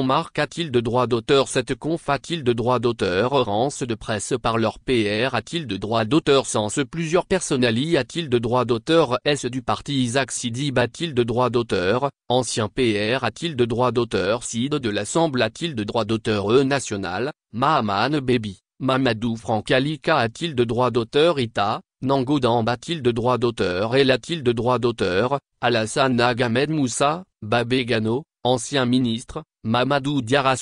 marque a-t-il de droit d'auteur Cette conf a-t-il de droit d'auteur Rance de presse par leur PR a-t-il de droit d'auteur Sans plusieurs personnalités a-t-il de droit d'auteur S du parti Isaac Sidi a-t-il de droit d'auteur Ancien PR a-t-il de droit d'auteur Sid de l'Assemblée a-t-il de droit d'auteur E national Mahaman Baby Mamadou Frankalika a-t-il de droit d'auteur Ita Nango a-t-il de droit d'auteur Elle a-t-il de droit d'auteur Alassane Agamed Moussa Babé Gano Ancien ministre, Mamadou Diarra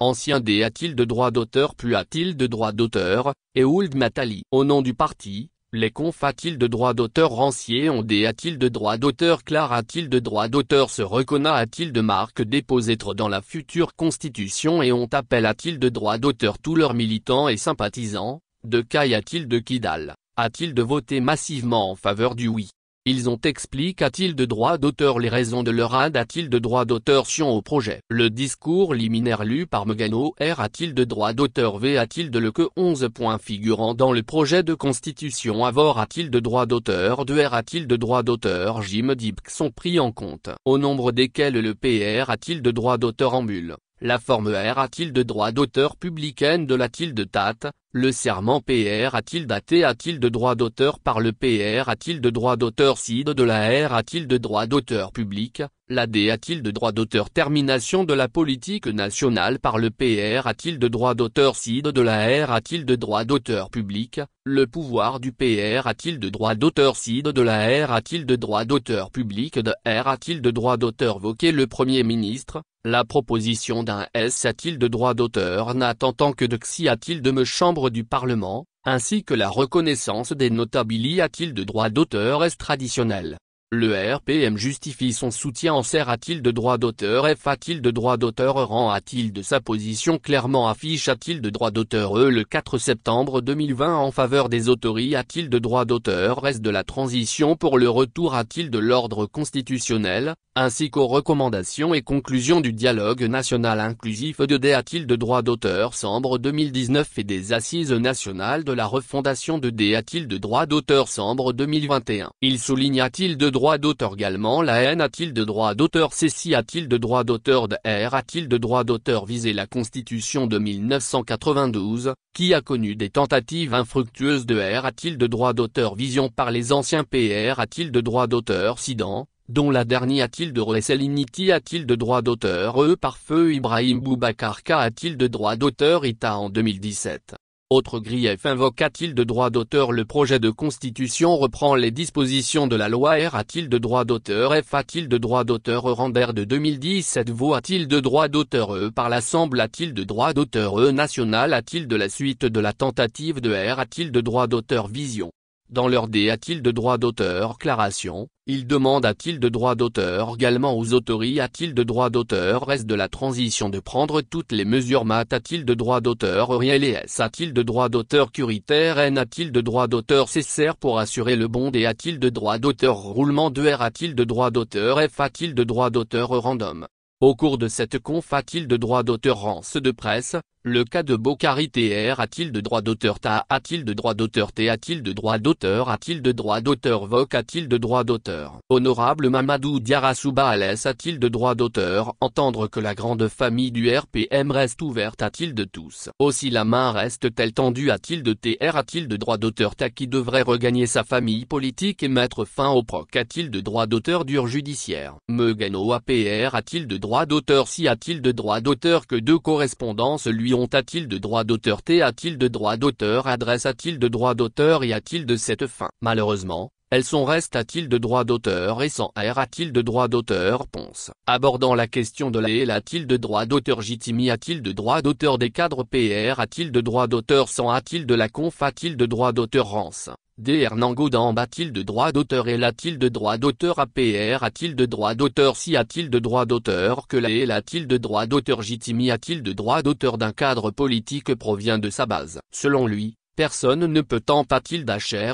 ancien dé a-t-il de droit d'auteur plus a-t-il de droit d'auteur, et Ould Matali. Au nom du parti, les confs a-t-il de droit d'auteur Rancier ont dé il de droit d'auteur Clara a-t-il de droit d'auteur Se reconna a-t-il de marque déposée dans la future constitution et ont appel a-t-il de droit d'auteur tous leurs militants et sympathisants De Kay a-t-il de Kidal A-t-il de voter massivement en faveur du oui ils ont expliqué a-t-il de droit d'auteur les raisons de leur aide a-t-il de droit d'auteur sion au projet Le discours liminaire lu par Megano R a-t-il de droit d'auteur V a-t-il de le que 11 points figurant dans le projet de constitution avoir a-t-il de droit d'auteur de R a-t-il de droit d'auteur Jim Dipk sont pris en compte, au nombre desquels le PR a-t-il de droit d'auteur en bulle. La forme R a-t-il de droit d'auteur publicaine de la de tate, le serment PR a-t-il daté A-t-il de droit d'auteur par le PR A-t-il de droit d'auteur CID de la R A-t-il de droit d'auteur public La D a-t-il de droit d'auteur Termination de la politique nationale par le PR A-t-il de droit d'auteur CID de la R A-t-il de droit d'auteur public Le pouvoir du PR A-t-il de droit d'auteur CID de la R A-t-il de droit d'auteur public De R A-t-il de droit d'auteur Voquer le Premier ministre La proposition d'un S A-t-il de droit d'auteur N'attendant que de XI A-t-il de me chambre du Parlement, ainsi que la reconnaissance des t à de droits d'auteur est traditionnel. Le RPM justifie son soutien en serre à t il de droit d'auteur F a-t-il de droit d'auteur rend a-t-il de sa position clairement affiche a-t-il de droit d'auteur E le 4 septembre 2020 en faveur des autorités a-t-il de droit d'auteur reste de la transition pour le retour a-t-il de l'ordre constitutionnel, ainsi qu'aux recommandations et conclusions du dialogue national inclusif de D a-t-il de droit d'auteur Sambre 2019 et des assises nationales de la refondation de D a-t-il de droit d'auteur Sambre 2021 Il souligne t il de droit d'auteur également La haine a-t-il de droit d'auteur Ceci a-t-il de droit d'auteur De R a-t-il de droit d'auteur visé la Constitution de 1992, qui a connu des tentatives infructueuses de R a-t-il de droit d'auteur Vision par les anciens PR a-t-il de droit d'auteur Sidan dont la dernière a-t-il de Resseliniti a-t-il de droit d'auteur E par feu Ibrahim Boubakarka a-t-il de droit d'auteur Ita en 2017 autre grief invoqua-t-il de droit d'auteur Le projet de constitution reprend les dispositions de la loi R a-t-il de droit d'auteur F a-t-il de droit d'auteur Rambert de 2017 vaut a-t-il de droit d'auteur E par l'Assemblée a-t-il de droit d'auteur E national a-t-il de la suite de la tentative de R a-t-il de droit d'auteur Vision dans leur dé a-t-il de droit d'auteur claration, il demande a-t-il de droit d'auteur également aux autories a-t-il de droit d'auteur reste de la transition de prendre toutes les mesures mat a-t-il de droit d'auteur Riel et S a-t-il de droit d'auteur curitaire N a-t-il de droit d'auteur CSR pour assurer le bon et a-t-il de droit d'auteur roulement de R a-t-il de droit d'auteur F a-t-il de droit d'auteur random au cours de cette conf a-t-il de droit d'auteur rance de presse, le cas de Bocari TR a-t-il de droit d'auteur Ta a-t-il de droit d'auteur T a-t-il de droit d'auteur A-t-il de droit d'auteur Voc a-t-il de droit d'auteur Honorable Mamadou Diarasouba Alès a-t-il de droit d'auteur Entendre que la grande famille du RPM reste ouverte a-t-il de tous Aussi la main reste-t-elle tendue a-t-il de TR a-t-il de droit d'auteur Ta qui devrait regagner sa famille politique et mettre fin au proc a-t-il de droit d'auteur dur judiciaire Megano APR a-t-il de droit d'auteur Si a-t-il de droit d'auteur que deux correspondances lui a-t-il de droit d'auteur T a-t-il de droit d'auteur Adresse a-t-il de droit d'auteur Y a-t-il de cette fin Malheureusement, elles sont restes a-t-il de droit d'auteur et sans R a-t-il de droit d'auteur Ponce. Abordant la question de la a-t-il de droit d'auteur Jitimi a-t-il de droit d'auteur des cadres PR a-t-il de droit d'auteur sans a-t-il de la conf a-t-il de droit d'auteur Rance Dr Nangodan A-t-il de droit d'auteur et a-t-il de droit d'auteur APR A-t-il de droit d'auteur Si a-t-il de droit d'auteur Que la a-t-il de droit d'auteur Jitimi a-t-il de droit d'auteur d'un cadre politique provient de sa base Selon lui, personne ne peut tant pas-t-il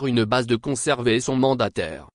une base de conserver son mandataire